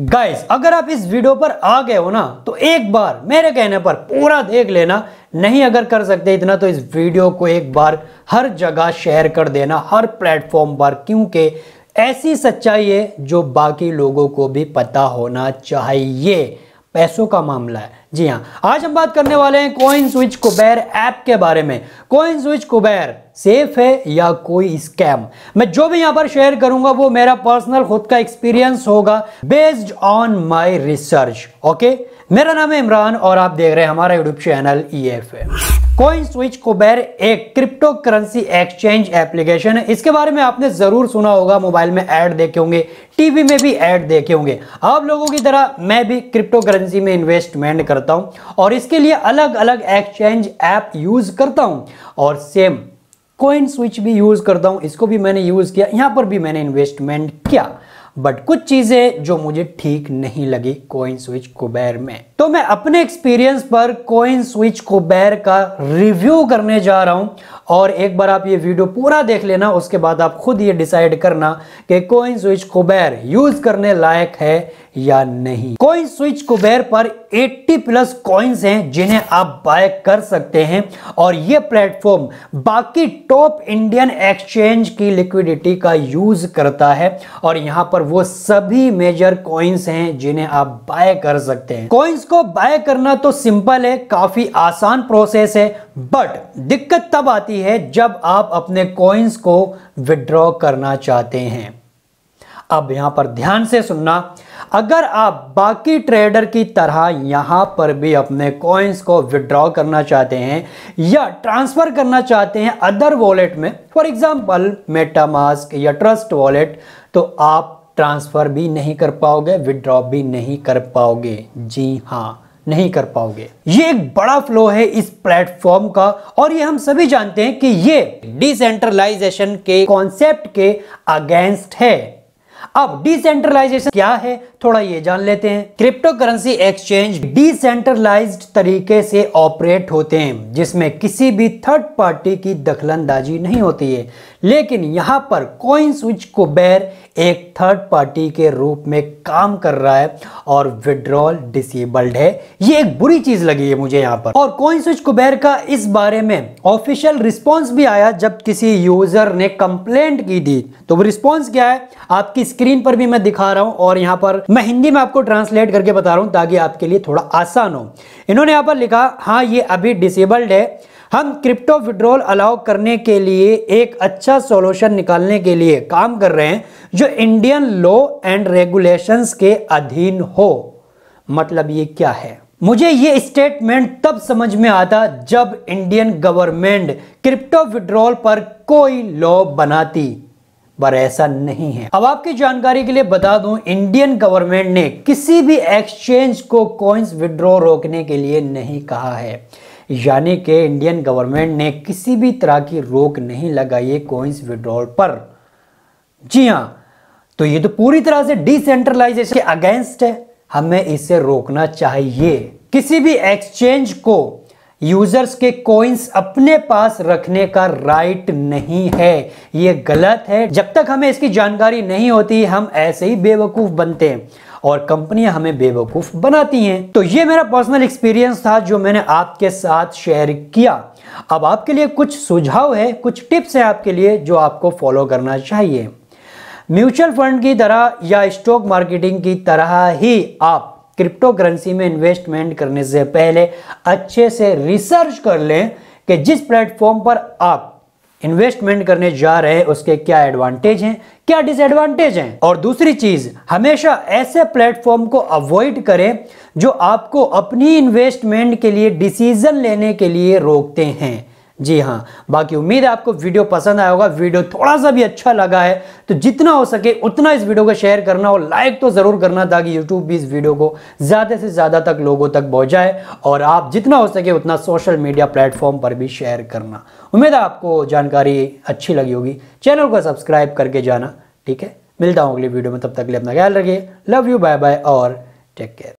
guys अगर आप इस वीडियो पर आ गए हो ना तो एक बार मेरे कहने पर पूरा देख लेना नहीं अगर कर सकते इतना तो इस वीडियो को एक बार हर जगह शेयर कर देना हर प्लेटफॉर्म पर क्योंकि ऐसी सच्चाई है जो बाकी लोगों को भी पता होना चाहिए पैसों का मामला है जी हाँ आज हम बात करने वाले हैं कॉइन स्विच कुबैर ऐप के बारे में कॉइन स्विच कुबैर सेफ है या कोई स्कैम मैं जो भी यहाँ पर शेयर करूंगा वो मेरा पर्सनल खुद का एक्सपीरियंस होगा based on my research okay मेरा नाम है इमरान और आप देख रहे हैं हमारा यूट्यूब चैनल ई एफ कोइन स्विच कुबेर एक क्रिप्टो करेंसी एक्सचेंज एप्लीकेशन है इसके बारे में आपने जरूर सुना होगा मोबाइल में ऐड देखे होंगे टीवी में भी ऐड देखे होंगे आप लोगों की तरह मैं भी क्रिप्टो करेंसी में इन्वेस्टमेंट करता हूं और इसके लिए अलग अलग एक्सचेंज ऐप यूज करता हूं और सेम कोइन स्विच भी यूज करता हूं इसको भी मैंने यूज किया यहां पर भी मैंने इन्वेस्टमेंट किया बट कुछ चीजें जो मुझे ठीक नहीं लगी कोइन स्विच कुबैर में तो मैं अपने एक्सपीरियंस पर कोइन स्विच बैर का रिव्यू करने जा रहा हूं और एक बार आप ये वीडियो पूरा देख लेना उसके बाद आप खुद ये डिसाइड करना कि कोइन स्विच बैर यूज करने लायक है या नहीं कोइन स्विच कुबेर पर 80 प्लस कॉइन्स हैं जिन्हें आप बाय कर सकते हैं और ये प्लेटफॉर्म बाकी टॉप इंडियन एक्सचेंज की लिक्विडिटी का यूज करता है और यहां पर वो सभी मेजर कॉइन्स हैं जिन्हें आप बाय कर सकते हैं कॉइन्स को बाय करना तो सिंपल है काफ़ी आसान प्रोसेस है बट दिक्कत तब आती है जब आप अपने कॉइन्स को विड्रॉ करना चाहते हैं अब यहां पर ध्यान से सुनना अगर आप बाकी ट्रेडर की तरह यहां पर भी अपने कॉइन्स को विड्रॉ करना चाहते हैं या ट्रांसफ़र करना चाहते हैं अदर वॉलेट में फॉर एग्जाम्पल मेटामास्क या ट्रस्ट वॉलेट तो आप ट्रांसफ़र भी नहीं कर पाओगे विड्रॉ भी नहीं कर पाओगे जी हाँ नहीं कर पाओगे ये एक बड़ा फ्लो है इस प्लेटफॉर्म का और ये हम सभी जानते हैं कि ये डिसेंट्रलाइजेशन के कॉन्सेप्ट के अगेंस्ट है अब डिसेंट्रलाइजेशन क्या है थोड़ा ये जान लेते हैं क्रिप्टो करेंसी एक्सचेंज डिसेंट्रलाइज्ड तरीके से ऑपरेट होते हैं जिसमें किसी भी थर्ड पार्टी की दखलंदाजी नहीं होती है लेकिन यहां पर कॉइन स्विच बैर एक थर्ड पार्टी के रूप में काम कर रहा है और विड्रॉल डिसेबल्ड है ये एक बुरी चीज लगी है मुझे यहाँ पर और कोइन स्विच कुबेर का इस बारे में ऑफिशियल रिस्पॉन्स भी आया जब किसी यूजर ने कंप्लेंट की थी तो वो रिस्पॉन्स क्या है आपकी स्क्रीन पर भी मैं दिखा रहा हूँ और यहाँ पर मैं हिंदी में आपको ट्रांसलेट करके बता रहा हूँ ताकि आपके लिए थोड़ा आसान हो इन्होंने यहाँ पर लिखा हाँ ये अभी डिसेबल्ड है हम क्रिप्टो विड्रॉल अलाउ करने के लिए एक अच्छा सॉल्यूशन निकालने के लिए काम कर रहे हैं जो इंडियन लॉ एंड रेगुलेशंस के अधीन हो मतलब ये क्या है मुझे ये स्टेटमेंट तब समझ में आता जब इंडियन गवर्नमेंट क्रिप्टो विड्रॉल पर कोई लॉ बनाती पर ऐसा नहीं है अब आपकी जानकारी के लिए बता दूं इंडियन गवर्नमेंट ने किसी भी एक्सचेंज को कॉइन्स विड्रॉ रोकने के लिए नहीं कहा है यानी कि इंडियन गवर्नमेंट ने किसी भी तरह की रोक नहीं लगाई है कोइंस विड्रॉल पर जी हाँ तो ये तो पूरी तरह से डिसेंट्रलाइजेशन के अगेंस्ट है हमें इसे रोकना चाहिए किसी भी एक्सचेंज को यूजर्स के कोइंस अपने पास रखने का राइट नहीं है ये गलत है जब तक हमें इसकी जानकारी नहीं होती हम ऐसे ही बेवकूफ बनते हैं और कंपनियां हमें बेवकूफ़ बनाती हैं तो ये मेरा पर्सनल एक्सपीरियंस था जो मैंने आपके साथ शेयर किया अब आपके लिए कुछ सुझाव है कुछ टिप्स हैं आपके लिए जो आपको फॉलो करना चाहिए म्यूचुअल फंड की तरह या स्टॉक मार्केटिंग की तरह ही आप क्रिप्टो करेंसी में इन्वेस्टमेंट करने से पहले अच्छे से रिसर्च कर लें कि जिस प्लेटफॉर्म पर आप इन्वेस्टमेंट करने जा रहे हैं उसके क्या एडवांटेज हैं क्या डिसएडवांटेज हैं और दूसरी चीज हमेशा ऐसे प्लेटफॉर्म को अवॉइड करें जो आपको अपनी इन्वेस्टमेंट के लिए डिसीजन लेने के लिए रोकते हैं जी हाँ बाकी उम्मीद है आपको वीडियो पसंद आया होगा वीडियो थोड़ा सा भी अच्छा लगा है तो जितना हो सके उतना इस वीडियो को शेयर करना और लाइक तो ज़रूर करना ताकि यूट्यूब भी इस वीडियो को ज़्यादा से ज़्यादा तक लोगों तक पहुँचाए और आप जितना हो सके उतना सोशल मीडिया प्लेटफॉर्म पर भी शेयर करना उम्मीद है आपको जानकारी अच्छी लगी होगी चैनल को सब्सक्राइब करके जाना ठीक है मिलता हूँ अगली वीडियो में तब तक लिए अपना ख्याल रखिए लव यू बाय बाय और टेक केयर